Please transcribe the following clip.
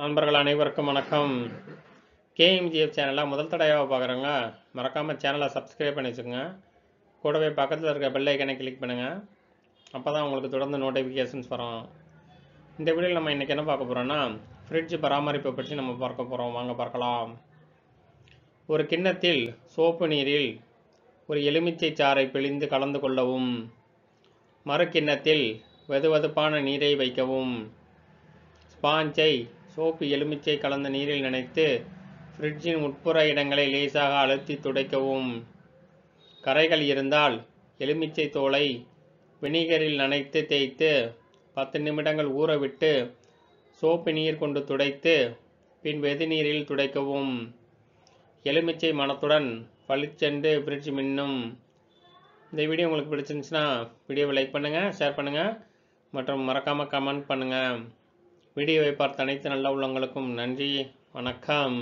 நண்பர்கள் அனைவருக்கும் வணக்கம் கேஎம்ஜிஎஃப் சேனலில் முதல் தடையாக பார்க்குறவங்க மறக்காமல் சேனலை சப்ஸ்கிரைப் பண்ணி வச்சுக்கோங்க கூடவே பக்கத்தில் இருக்க பெல்லைக்கனை கிளிக் பண்ணுங்கள் அப்போ தான் உங்களுக்கு தொடர்ந்து நோட்டிஃபிகேஷன்ஸ் வரும் இந்த வீடியோவில் நம்ம இன்றைக்கி என்ன பார்க்க போகிறோன்னா ஃப்ரிட்ஜ் பராமரிப்பை பற்றி நம்ம பார்க்க போகிறோம் வாங்க பார்க்கலாம் ஒரு கிண்ணத்தில் சோப்பு நீரில் ஒரு எலுமிச்சை சாறை பிழிந்து கலந்து கொள்ளவும் மறு கிண்ணத்தில் வெதுவெதுப்பான நீரை வைக்கவும் ஸ்பாஞ்சை சோப்பு எலுமிச்சை கலந்த நீரில் நனைத்து ஃப்ரிட்ஜின் உட்புற இடங்களை லேசாக அழுத்தி துடைக்கவும் கரைகள் இருந்தால் எலுமிச்சை தோலை வினிகரில் நனைத்து தேய்த்து பத்து நிமிடங்கள் ஊறவிட்டு சோப்பு நீர் கொண்டு துடைத்து பின் நீரில் துடைக்கவும் எலுமிச்சை மனத்துடன் பளிச்சென்று பிரிட்ஜ் மின்னும் இந்த வீடியோ உங்களுக்கு பிடிச்சிருந்துச்சுன்னா வீடியோவை லைக் பண்ணுங்கள் ஷேர் பண்ணுங்கள் மற்றும் மறக்காமல் கமெண்ட் பண்ணுங்கள் வீடியோவை பார்த்த அனைத்து நல்ல உள்ளங்களுக்கும் நன்றி வணக்கம்